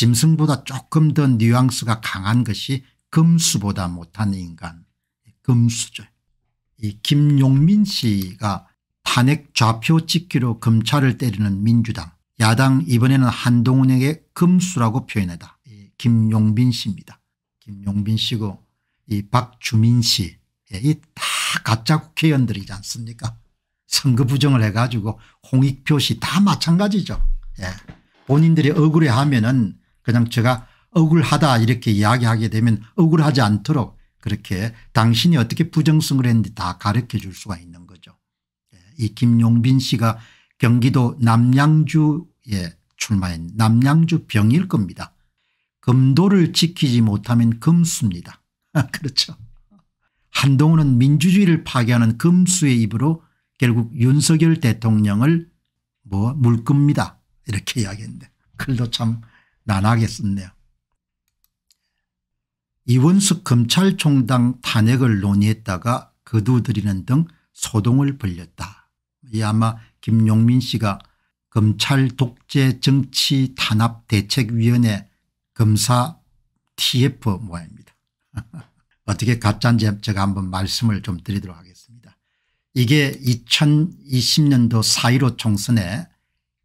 짐승보다 조금 더 뉘앙스가 강한 것이 금수보다 못한 인간 금수죠. 이 김용민 씨가 탄핵 좌표 찍기로 검찰을 때리는 민주당 야당 이번에는 한동훈에게 금수라고 표현하다. 김용빈 씨입니다. 김용빈 씨고 이 박주민 씨이다 예, 가짜 국회의원들이지 않습니까 선거 부정을 해가지고 홍익표 씨 다 마찬가지죠. 예. 본인들이 억울해하면 은 그냥 제가 억울하다 이렇게 이야기하게 되면 억울하지 않도록 그렇게 당신이 어떻게 부정성을 했는지 다 가르쳐 줄 수가 있는 거죠. 예, 이 김용빈 씨가 경기도 남양주에 예, 출마한 남양주 병일 겁니다. 금도를 지키지 못하면 금수입니다. 그렇죠. 한동훈은 민주주의를 파괴하는 금수의 입으로 결국 윤석열 대통령을 뭐 물급니다. 이렇게 이야기했는데 글도 참 난하게 썼네요. 이원숙 검찰총장 탄핵을 논의했다가 거두들이는 등 소동을 벌렸다. 이 아마 김용민 씨가 검찰 독재 정치 탄압 대책위원회 검사 TF 모양입니다. 어떻게 가짜인지 제가 한번 말씀을 좀 드리도록 하겠습니다. 이게 2020년도 4.15 총선에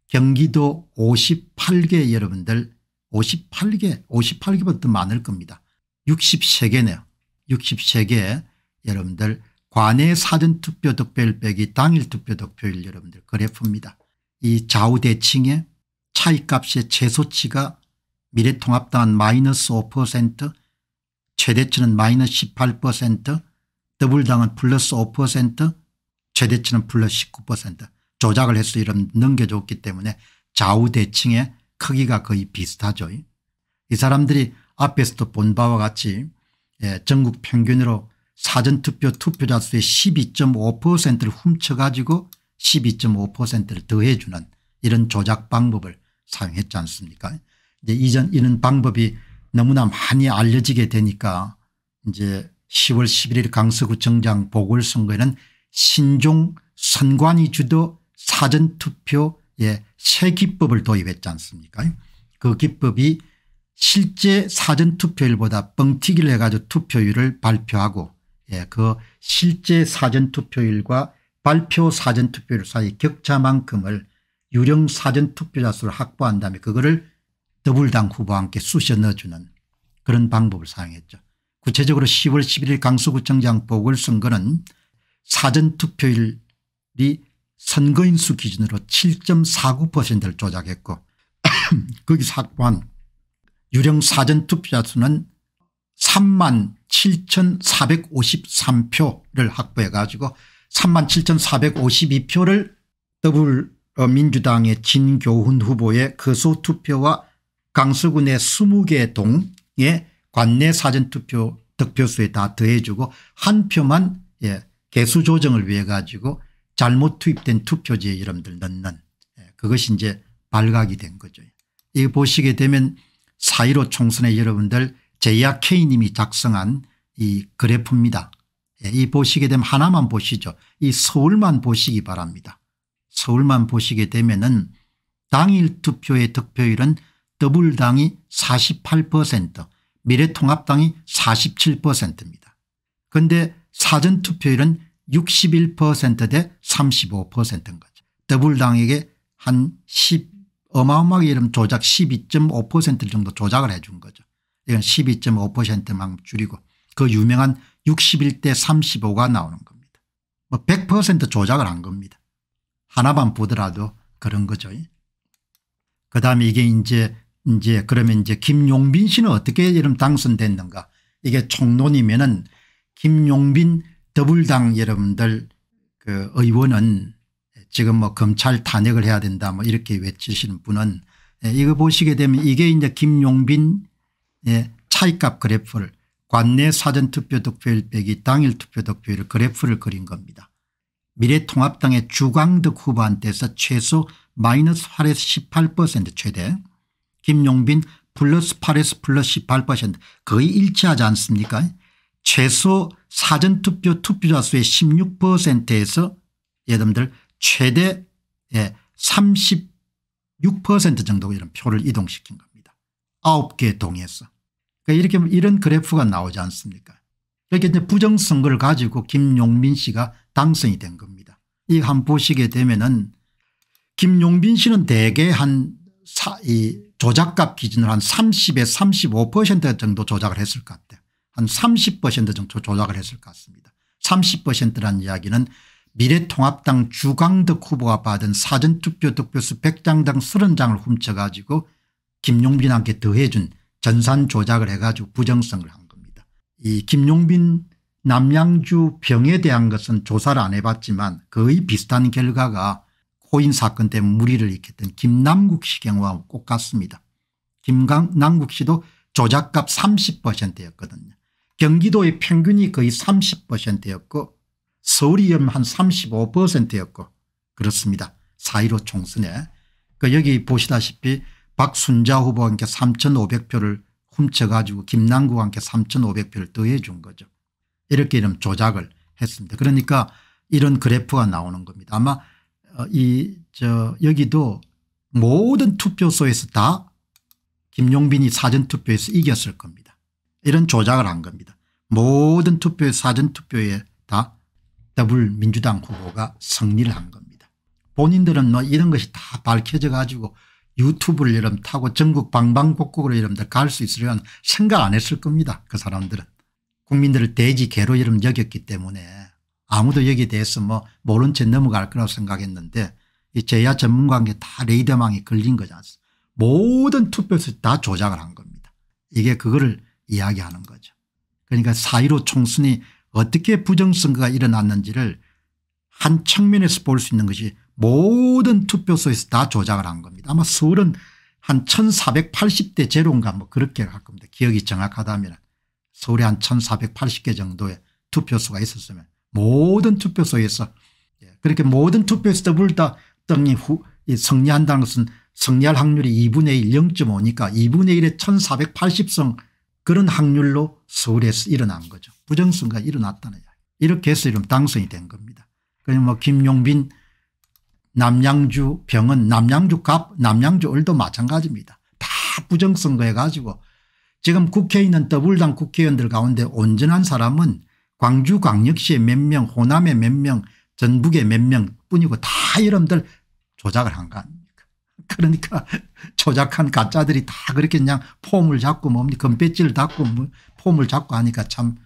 경기도 58개 여러분들 58개 58개보다 많을 겁니다. 63개네요. 63개 여러분들 관내 사전투표 득표일 빼기 당일 투표 득표일 여러분들 그래프입니다. 이 좌우대칭의 차이값의 최소치가 미래통합당은 마이너스 5% 최대치는 마이너스 18% 더블당은 플러스 5% 최대치는 플러스 19% 조작을 해서 이런 넘겨줬기 때문에 좌우대칭의 크기가 거의 비슷하죠. 이 사람들이 앞에서도 본 바와 같이 예, 전국 평균으로 사전투표 투표자 수의 12.5%를 훔쳐가지고 12.5%를 더해주는 이런 조작 방법을 사용했지 않습니까 이제 이전 이런 방법이 너무나 많이 알려지게 되니까 이제 10월 11일 강서구청장 보궐선거에는 신종 선관위 주도 사전투표에 예, 새 기법을 도입했지 않습니까 그 기법이 실제 사전투표율보다 뻥튀기를 해가지고 투표율을 발표하고 예, 그 실제 사전투표율과 발표 사전투표율 사이 격차만큼을 유령 사전투표자 수를 확보한 다음에 그거를 더블당 후보와 함께 쑤셔 넣어주는 그런 방법을 사용했죠. 구체적으로 10월 11일 강서구청장 보궐선거는 사전투표율이 선거인 수 기준으로 7.49%를 조작했고 거기서 확보한 유령 사전투표자 수는 3만 7,453표를 확보해 가지고 3만 7,452표를 더불 민주당의 진교훈 후보의 거소 투표와 강서군의 20개 동의 관내 사전투표 득표수에 다 더해주고 한 표만 예, 개수 조정을 위해 가지고 잘못 투입된 투표지에 이름들 넣는 예, 그것이 이제 발각이 된 거죠. 이 보시게 되면 4.15 총선에 여러분들 제이아 님이 작성한 이 그래프입니다. 예, 이 보시게 되면 하나만 보시죠. 이 서울만 보시기 바랍니다. 서울만 보시게 되면은 당일 투표의 득표율은 더블당이 48% 미래통합당이 47%입니다. 그런데 사전투표율은 61%대 35%인 거죠. 더블당에게 한 10, 어마어마하게 이름 조작 12.5% 정도 조작을 해 준 거죠. 이건 12.5%만 줄이고 그 유명한 61 대 35가 나오는 겁니다. 뭐100% 조작을 한 겁니다. 하나만 보더라도 그런 거죠. 그 다음에 이게 이제 이제 그러면 이제 김용빈 씨는 어떻게 이름 당선됐는가 이게 총론이면은 김용빈 더불당 여러분들 그 의원은 지금 뭐 검찰 탄핵을 해야 된다 뭐 이렇게 외치시는 분은 예, 이거 보시게 되면 이게 이제 김용빈 예, 차이값 그래프를 관내 사전투표 득표율 빼기 당일 투표 득표율 그래프를 그린 겁니다. 미래통합당의 주광덕 후보한테서 최소 마이너스 8에서 18% 최대 김용빈 플러스 8에서 플러스 18% 거의 일치하지 않습니까 최소 사전투표 투표자 수의 16%에서 예들들 최대 36% 예, 정도 이런 표를 이동시킨 겁니다. 9개 동에서. 그러니까 이렇게 이런 그래프가 나오지 않습니까 이렇게 그러니까 이제 부정선거를 가지고 김용민 씨가 당선이 된 겁니다. 이한번 보시게 되면은 김용민 씨는 대개 한이 조작값 기준으로 한 30에 35% 정도 조작을 했을 것 같아요. 한30% 정도 조작을 했을 것 같습니다. 30%라는 이야기는 미래통합당 주강덕 후보가 받은 사전투표 득표수 100장당 30장을 훔쳐가지고 김용빈한테 더해준 전산 조작을 해가지고 부정성을 한 겁니다. 이 김용빈 남양주 병에 대한 것은 조사를 안 해봤지만 거의 비슷한 결과가 코인 사건 때문에 무리를 일으켰던 김남국 씨 경우와 똑같습니다. 김남국 씨도 조작값 30%였거든요. 경기도의 평균이 거의 30%였고 서울이 한 35%였고 그렇습니다. 4.15 총선에 그 여기 보시다시피 박순자 후보와 함께 3500표를 훔쳐가지고 김남구와 함께 3500표를 더해 준 거죠. 이렇게 이런 조작을 했습니다. 그러니까 이런 그래프가 나오는 겁니다. 아마 어, 이저 여기도 모든 투표소에서 다 김용빈이 사전투표에서 이겼을 겁니다. 이런 조작을 한 겁니다. 모든 투표 사전투표에 다 더블 민주당 후보가 승리를 한 겁니다. 본인들은 뭐 이런 것이 다 밝혀져 가지고 유튜브를 이름 타고 전국 방방곡곡으로 여러분들 갈 수 있으려는 생각 안 했을 겁니다. 그 사람들은. 국민들을 돼지 개로 이름 여겼기 때문에 아무도 여기에 대해서 뭐 모른 채 넘어갈 거라고 생각했는데 이 제야 전문가한테 다 레이더망이 걸린 거잖 않습니까 모든 투표에서 다 조작을 한 겁니다. 이게 그거를 이야기하는 거죠. 그러니까 사1로 총선이 어떻게 부정선거가 일어났는지를 한 측면에서 볼 수 있는 것이 모든 투표소에서 다 조작을 한 겁니다. 아마 서울은 한 1480대 제로인가 뭐 그렇게 할 겁니다. 기억이 정확하다면 서울에 한 1480개 정도의 투표소가 있었으면 모든 투표소에서 예, 그렇게 모든 투표에서 더블 다 등이 성리한다는 것은 성리할 확률이 2분의 1 0.5니까 2분의 1에 1480성 그런 확률로 서울에서 일어난 거죠. 부정선거가 일어났다는 이야기. 이렇게 해서 이름 당선이 된 겁니다. 그리고뭐 김용빈 남양주 병은 남양주 갑 남양주 을도 마찬가지입니다. 다 부정선거 해가지고 지금 국회에 있는 더블당 국회의원들 가운데 온전한 사람은 광주광역시에 몇 명, 호남에 몇 명, 전북에 몇 명 뿐이고 다이런들 조작을 한 거 아닙니까 그러니까 조작한 가짜들이 다 그렇게 그냥 폼을 잡고 뭡니 금배지를 닫고 뭐 폼을 잡고 하니까 참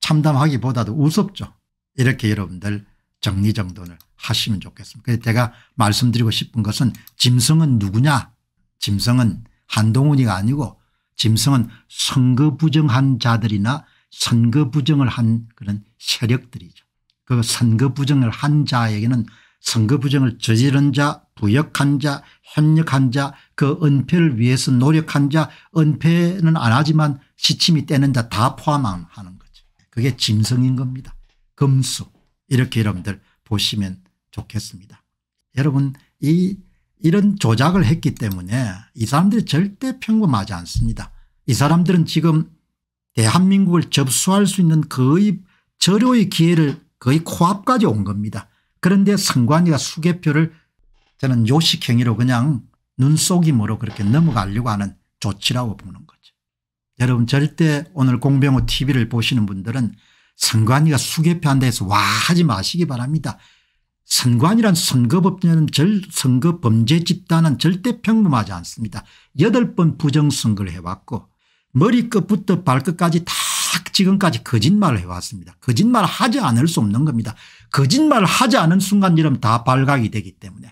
참담하기보다도 우습죠. 이렇게 여러분들 정리정돈을 하시면 좋겠습니다. 그래서 제가 말씀드리고 싶은 것은 짐승은 누구냐 짐승은 한동훈이가 아니고 짐승은 선거 부정한 자들이나 선거 부정을 한 그런 세력들이죠. 그 선거 부정을 한 자에게는 선거 부정을 저지른 자 부역한 자 협력한 자그 은폐를 위해서 노력한 자 은폐는 안 하지만 시침이 떼는 자 다 포함하는 거죠. 그게 짐승인 겁니다. 금수 이렇게 여러분들 보시면 좋겠습니다. 여러분 이 이런 조작을 했기 때문에 이 사람들이 절대 평범하지 않습니다. 이 사람들은 지금 대한민국을 접수할 수 있는 거의 절호의 기회를 거의 코앞까지 온 겁니다. 그런데 선관위가 수개표를 저는 요식행위로 그냥 눈속임으로 그렇게 넘어가려고 하는 조치라고 보는 거죠. 여러분 절대 오늘 공병호 tv를 보시는 분들은 선관위가 수개표한다 해서 와 하지 마시기 바랍니다. 선관이란 선거법제는 절 선거 범죄 집단은 절대 평범하지 않습니다. 여덟 번 부정선거를 해왔고 머리끝부터 발끝까지 다 지금까지 거짓말을 해왔습니다. 거짓말 하지 않을 수 없는 겁니다. 거짓말 하지 않은 순간 이러면 다 발각이 되기 때문에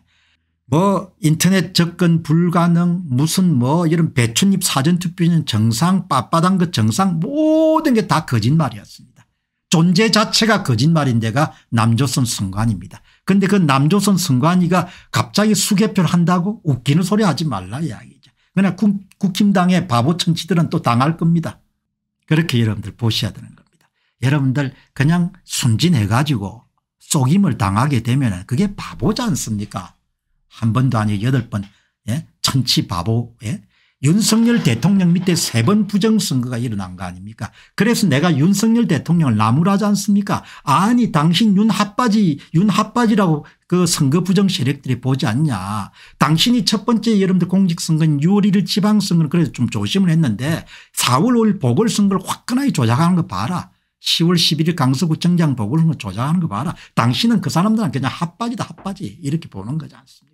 뭐 인터넷 접근 불가능 무슨 뭐 이런 배춧잎 사전투표는 정상 빳빳한 것 정상 모든 게 다 거짓말이었습니다. 존재 자체가 거짓말인데가 남조선 선관입니다. 그런데 그 남조선 선관위가 갑자기 수개표를 한다고 웃기는 소리 하지 말라 이야기죠. 그러나 국힘당의 바보 청치들은 또 당할 겁니다. 그렇게 여러분들 보셔야 되는 겁니다. 여러분들 그냥 순진해 가지고 속임을 당하게 되면 그게 바보지 않습니까 한 번도 아니 여덟 번 예? 천치 바보 예? 윤석열 대통령 밑에 세 번 부정선거가 일어난 거 아닙니까 그래서 내가 윤석열 대통령을 나무라지 않습니까 아니 당신 윤핫바지 윤핫바지라고 그 선거 부정 세력들이 보지 않냐 당신이 첫 번째 여러분들 공직선거인 6월 1일 지방선거는 그래도 좀 조심을 했는데 4월 5일 보궐선거를 화끈하게 조작하는 거 봐라 10월 11일 강서구청장 보궐선거 조작하는 거 봐라 당신은 그 사람들은 그냥 핫바지다 핫바지 이렇게 보는 거지 않습니까